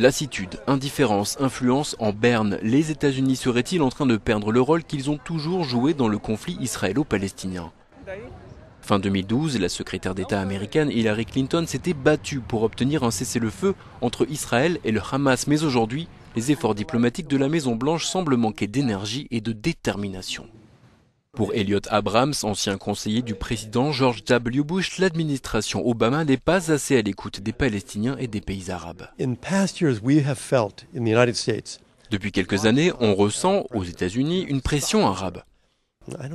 Lassitude, indifférence, influence en berne, les États-Unis seraient-ils en train de perdre le rôle qu'ils ont toujours joué dans le conflit israélo-palestinien Fin 2012, la secrétaire d'État américaine Hillary Clinton s'était battue pour obtenir un cessez-le-feu entre Israël et le Hamas, mais aujourd'hui, les efforts diplomatiques de la Maison-Blanche semblent manquer d'énergie et de détermination. Pour Elliot Abrams, ancien conseiller du président George W. Bush, l'administration Obama n'est pas assez à l'écoute des Palestiniens et des pays arabes. Depuis quelques années, on ressent aux États-Unis une pression arabe.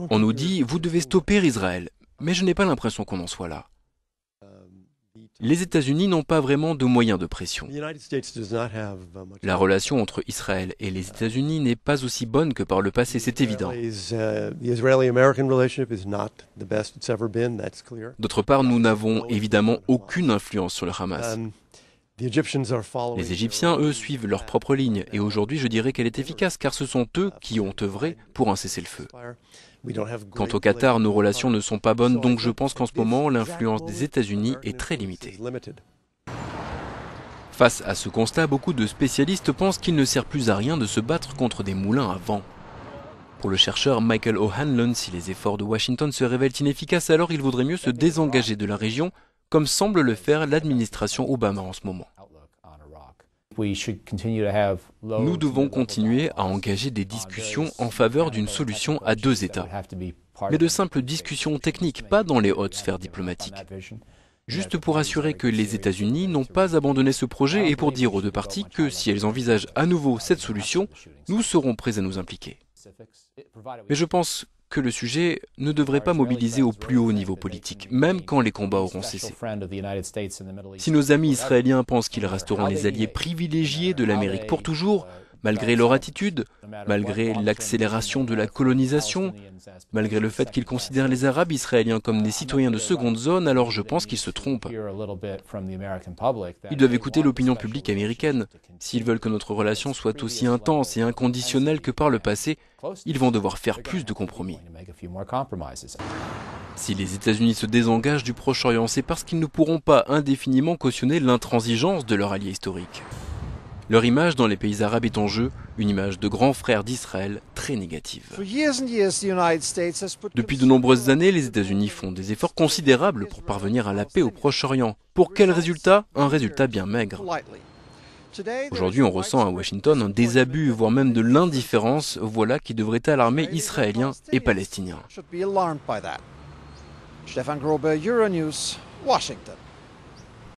On nous dit, vous devez stopper Israël, mais je n'ai pas l'impression qu'on en soit là les États-Unis n'ont pas vraiment de moyens de pression. Uh, La relation entre Israël et les États-Unis n'est pas aussi bonne que par le passé, c'est évident. Uh, D'autre part, nous n'avons évidemment aucune influence sur le Hamas. Les Égyptiens, eux, suivent leur propre ligne, et aujourd'hui je dirais qu'elle est efficace, car ce sont eux qui ont œuvré pour un cessez-le-feu. Quant au Qatar, nos relations ne sont pas bonnes, donc je pense qu'en ce moment, l'influence des États-Unis est très limitée. Face à ce constat, beaucoup de spécialistes pensent qu'il ne sert plus à rien de se battre contre des moulins à vent. Pour le chercheur Michael O'Hanlon, si les efforts de Washington se révèlent inefficaces, alors il vaudrait mieux se désengager de la région comme semble le faire l'administration Obama en ce moment. Nous devons continuer à engager des discussions en faveur d'une solution à deux États, mais de simples discussions techniques, pas dans les hautes sphères diplomatiques. Juste pour assurer que les États-Unis n'ont pas abandonné ce projet et pour dire aux deux parties que si elles envisagent à nouveau cette solution, nous serons prêts à nous impliquer. Mais je pense que le sujet ne devrait pas mobiliser au plus haut niveau politique, même quand les combats auront cessé. Si nos amis israéliens pensent qu'ils resteront les alliés privilégiés de l'Amérique pour toujours, Malgré leur attitude, malgré l'accélération de la colonisation, malgré le fait qu'ils considèrent les Arabes israéliens comme des citoyens de seconde zone, alors je pense qu'ils se trompent. Ils doivent écouter l'opinion publique américaine. S'ils veulent que notre relation soit aussi intense et inconditionnelle que par le passé, ils vont devoir faire plus de compromis. Si les États-Unis se désengagent du Proche-Orient, c'est parce qu'ils ne pourront pas indéfiniment cautionner l'intransigeance de leur allié historique. Leur image dans les pays arabes est en jeu, une image de grand frère d'Israël très négative. Depuis de nombreuses années, les États-Unis font des efforts considérables pour parvenir à la paix au Proche-Orient. Pour quel résultat Un résultat bien maigre. Aujourd'hui, on ressent à Washington un désabus, voire même de l'indifférence, voilà qui devrait alarmer Israéliens et Palestiniens. Euronews, Washington.